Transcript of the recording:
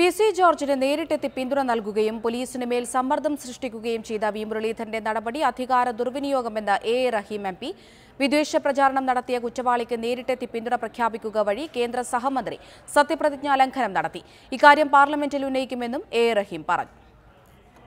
P C ജോർജിന് നേരിട്ടെത്തി പിന്തുണ നൽകുകയും പോലീസിന് മേൽ സമ്മർദ്ദം സൃഷ്ടിക്കുകയും ചെയ്ത വി മുരളീധരന്റെ നടപടി അധികാര ദുർവിനിയോഗമെന്ന് എ റഹീം എം പി വിദ്വേഷ പ്രചാരണം നടത്തിയ കുറ്റവാളിക്ക് നേരിട്ടെത്തി പിന്തുണ പ്രഖ്യാപിക്കുക വഴി കേന്ദ്ര സഹമന്ത്രി സത്യപ്രതിജ്ഞാ ലംഘനം നടത്തി ഇക്കാര്യം പാർലമെന്റിൽ ഉന്നയിക്കുമെന്നും എ റഹീം പറഞ്ഞു